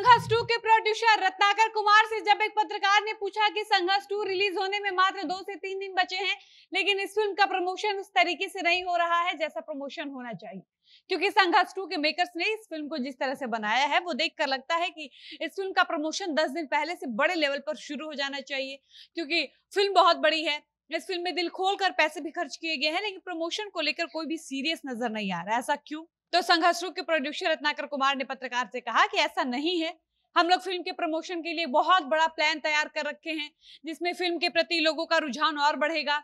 संघर्ष टू के प्रोड्यूसर रत्नाकर कुमार से जब एक पत्रकार ने पूछा कि संघर्ष टू रिलीज होने में मात्र दो से तीन दिन बचे हैं लेकिन इस फिल्म का प्रमोशन उस तरीके से नहीं हो रहा है जैसा प्रमोशन होना चाहिए क्योंकि संघर्ष टू के मेकर्स ने इस फिल्म को जिस तरह से बनाया है वो देखकर लगता है कि इस फिल्म का प्रमोशन दस दिन पहले से बड़े लेवल पर शुरू हो जाना चाहिए क्योंकि फिल्म बहुत बड़ी है इस फिल्म में दिल खोल पैसे भी खर्च किए गए हैं लेकिन प्रमोशन को लेकर कोई भी सीरियस नजर नहीं आ रहा ऐसा क्यों तो संघर्षु के प्रोड्यूसर रत्नाकर कुमार ने पत्रकार से कहा कि ऐसा नहीं है हम लोग फिल्म के प्रमोशन के लिए बहुत बड़ा प्लान तैयार कर रखे हैं जिसमें फिल्म के प्रति लोगों का रुझान और बढ़ेगा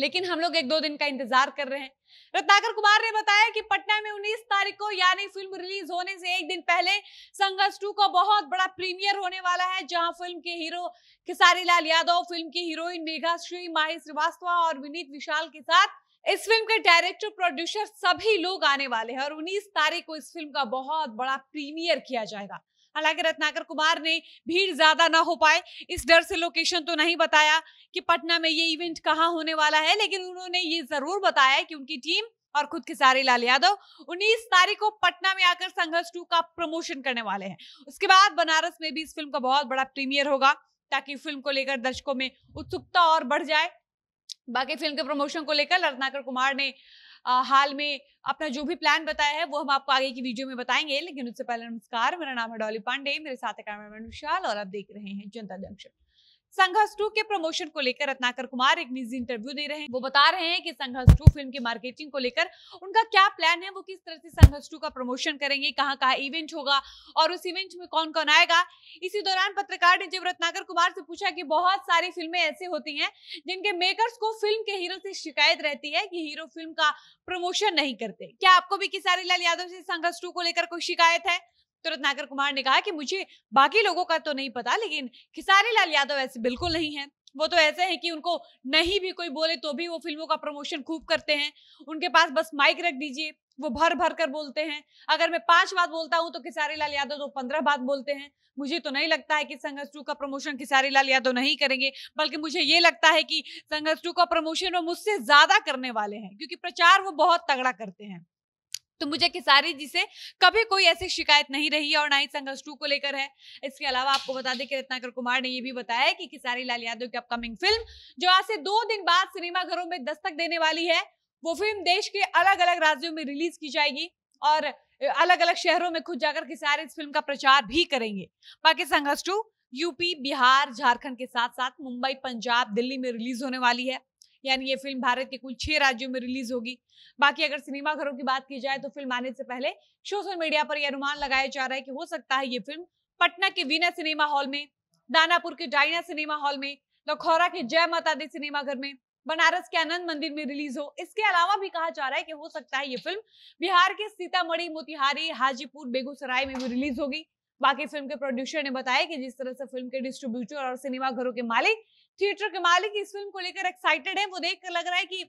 लेकिन हम लोग एक दो दिन का इंतजार कर रहे हैं रत्नाकर कुमार ने बताया कि पटना में 19 तारीख को यानी फिल्म रिलीज होने से एक दिन पहले संघर्ष टू का बहुत बड़ा प्रीमियर होने वाला है जहां फिल्म के हीरो खिसारी लाल यादव फिल्म की हीरोइन मेघा श्री माही श्रीवास्तव और विनीत विशाल के साथ इस फिल्म के डायरेक्टर प्रोड्यूसर सभी लोग आने वाले हैं और 19 तारीख को इस फिल्म का बहुत बड़ा प्रीमियर किया जाएगा हालांकि रत्नाकर कुमार ने भीड़ ज्यादा ना हो पाए इस डर से लोकेशन तो नहीं बताया कि पटना में ये इवेंट कहाँ होने वाला है लेकिन उन्होंने ये जरूर बताया कि उनकी टीम और खुद खेसारी लाल यादव 19 तारीख को पटना में आकर संघर्ष टू का प्रमोशन करने वाले हैं उसके बाद बनारस में भी इस फिल्म का बहुत बड़ा प्रीमियर होगा ताकि फिल्म को लेकर दर्शकों में उत्सुकता और बढ़ जाए बाकी फिल्म के प्रमोशन को लेकर रत्नाकर कुमार ने आ, हाल में अपना जो भी प्लान बताया है वो हम आपको आगे की वीडियो में बताएंगे लेकिन उससे पहले नमस्कार मेरा नाम है डॉली पांडे मेरे साथ है मैन विशाल और आप देख रहे हैं जनता जंक्शन संघर्ष टू के प्रमोशन को लेकर रत्नाकर कुमार एक निजी इंटरव्यू दे रहे हैं वो बता रहे हैं कि संघर्ष टू फिल्म की मार्केटिंग को लेकर उनका क्या प्लान है वो किस तरह से संघर्ष टू का प्रमोशन करेंगे कहाँ कहाँ इवेंट होगा और उस इवेंट में कौन कौन आएगा इसी दौरान पत्रकार ने जब रत्नाकर कुमार से पूछा कि बहुत सारी फिल्में ऐसे होती हैं जिनके मेकर्स को फिल्म के हीरो से शिकायत रहती है कि हीरो फिल्म का प्रमोशन नहीं करते क्या आपको भी किसारी लाल यादव से संघर्ष टू को लेकर कोई शिकायत है तो रत्नाकर कुमार ने कहा कि मुझे बाकी लोगों का तो नहीं पता लेकिन खिसारी लाल यादव ऐसे बिल्कुल नहीं है वो तो ऐसे हैं कि उनको नहीं भी कोई बोले तो भी वो फिल्मों का प्रमोशन खूब करते हैं उनके पास बस माइक रख दीजिए वो भर भर कर बोलते हैं अगर मैं पांच बात बोलता हूं तो खिसारी लाल यादव तो पंद्रह बात बोलते हैं मुझे तो नहीं लगता है कि संघर्ष टू का प्रमोशन खिसारी लाल यादव नहीं करेंगे बल्कि मुझे ये लगता है कि संघर्ष टू का प्रमोशन वो मुझसे ज्यादा करने वाले हैं क्योंकि प्रचार वो बहुत तगड़ा करते हैं तो मुझे खिसारी जी से कभी कोई ऐसी शिकायत नहीं रही है और ना ही संघर्ष टू को लेकर है इसके अलावा आपको बता दें कि रत्नाकर कुमार ने यह भी बताया कि खिसारी लाल यादव की अपकमिंग फिल्म जो आज से दो दिन बाद सिनेमाघरों में दस्तक देने वाली है वो फिल्म देश के अलग अलग राज्यों में रिलीज की जाएगी और अलग अलग शहरों में खुद जाकर खिसारी इस फिल्म का प्रचार भी करेंगे बाकी संघर्ष टू यूपी बिहार झारखंड के साथ साथ मुंबई पंजाब दिल्ली में रिलीज होने वाली है यानी ये फिल्म भारत के कुल छह राज्यों में रिलीज होगी बाकी अगर सिनेमाघरों की बात की जाए तो फिल्म आने से पहले सोशल मीडिया पर यह अनुमान लगाया जा रहा है कि हो सकता है ये फिल्म पटना के वीना सिनेमा हॉल में दानापुर के डायना सिनेमा हॉल में लखौरा के जय माता दी सिनेमाघर में बनारस के आनंद मंदिर में रिलीज हो इसके अलावा भी कहा जा रहा है कि हो सकता है ये फिल्म बिहार के सीतामढ़ी मोतिहारी हाजीपुर बेगूसराय में भी रिलीज होगी बाकी फिल्म के प्रोड्यूसर ने बताया कि जिस तरह से फिल्म के डिस्ट्रीब्यूटर और सिनेमाघरों के मालिक थिएटर के मालिक इस फिल्म को लेकर एक्साइटेड है वो देख कर लग रहा है कि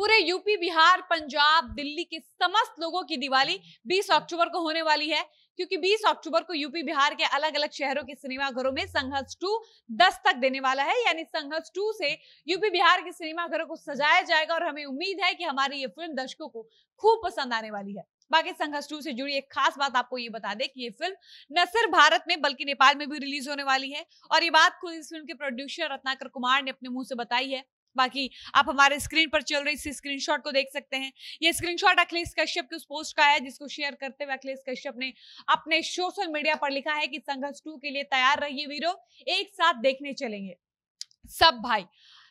पूरे यूपी बिहार पंजाब दिल्ली के समस्त लोगों की दिवाली 20 अक्टूबर को होने वाली है क्योंकि 20 अक्टूबर को यूपी बिहार के अलग अलग शहरों के सिनेमाघरों में संघर्ष टू दस्तक देने वाला है यानी संघर्ष टू से यूपी बिहार के सिनेमाघरों को सजाया जाएगा और हमें उम्मीद है कि हमारी ये फिल्म दर्शकों को खूब पसंद आने वाली है बाकी संघर्ष टू से जुड़ी एक खास बात आपको ये बता दें कि ये फिल्म न सिर्फ भारत में बल्कि नेपाल में भी रिलीज होने वाली है और ये बात खुद इस फिल्म के प्रोड्यूसर रत्नाकर कुमार ने अपने मुंह से बताई है बाकी आप हमारे स्क्रीन पर चल रही इस स्क्रीनशॉट को देख सकते हैं ये स्क्रीनशॉट अखिलेश कश्यप की उस पोस्ट का है जिसको शेयर करते हुए अखिलेश कश्यप ने अपने सोशल मीडिया पर लिखा है कि संघर्ष टू के लिए तैयार रहिए वीरो एक साथ देखने चलेंगे सब भाई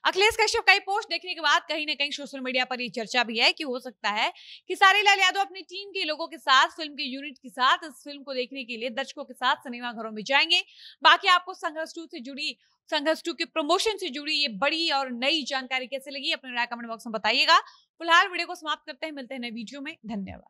अखिलेश कश्यप का ये पोस्ट देखने के बाद कहीं ना कहीं सोशल मीडिया पर ये चर्चा भी है कि हो सकता है कि लाल यादव अपनी टीम के लोगों के साथ फिल्म के यूनिट के साथ इस फिल्म को देखने के लिए दर्शकों के साथ सिनेमा घरों में जाएंगे बाकी आपको संघर्ष टू से जुड़ी संघर्ष टू के प्रमोशन से जुड़ी ये बड़ी और नई जानकारी कैसे लगी अपने राय कमेंट बॉक्स में बताइएगा फिलहाल वीडियो को समाप्त करते हैं मिलते हैं नए वीडियो में धन्यवाद